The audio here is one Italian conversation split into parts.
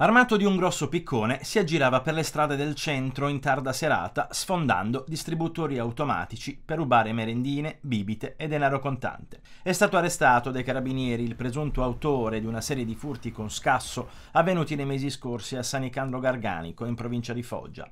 Armato di un grosso piccone, si aggirava per le strade del centro in tarda serata, sfondando distributori automatici per rubare merendine, bibite e denaro contante. È stato arrestato dai carabinieri il presunto autore di una serie di furti con scasso avvenuti nei mesi scorsi a Sanicandro Garganico, in provincia di Foggia.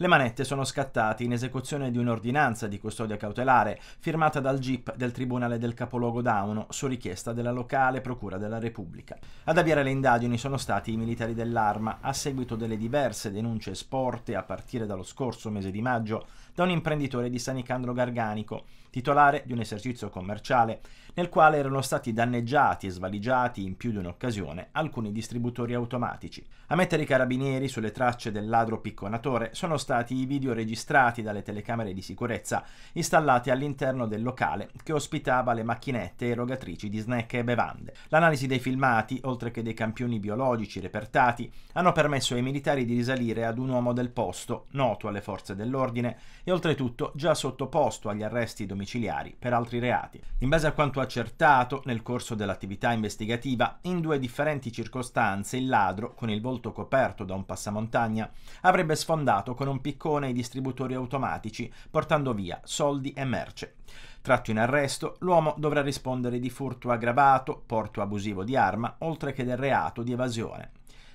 Le manette sono scattate in esecuzione di un'ordinanza di custodia cautelare firmata dal GIP del Tribunale del Capoluogo Dauno su richiesta della locale Procura della Repubblica. Ad avviare le indagini sono stati i militari dell'arma a seguito delle diverse denunce sporte a partire dallo scorso mese di maggio da un imprenditore di Sanicandro Garganico, titolare di un esercizio commerciale nel quale erano stati danneggiati e svaligiati in più di un'occasione alcuni distributori automatici. A mettere i carabinieri sulle tracce del ladro picconatore sono stati stati i video registrati dalle telecamere di sicurezza installate all'interno del locale che ospitava le macchinette erogatrici di snack e bevande. L'analisi dei filmati, oltre che dei campioni biologici repertati, hanno permesso ai militari di risalire ad un uomo del posto, noto alle forze dell'ordine e oltretutto già sottoposto agli arresti domiciliari per altri reati. In base a quanto accertato nel corso dell'attività investigativa, in due differenti circostanze il ladro, con il volto coperto da un passamontagna, avrebbe sfondato con un un piccone ai distributori automatici, portando via soldi e merce. Tratto in arresto, l'uomo dovrà rispondere di furto aggravato, porto abusivo di arma, oltre che del reato di evasione.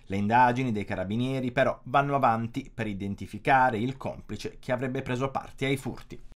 Le indagini dei carabinieri però vanno avanti per identificare il complice che avrebbe preso parte ai furti.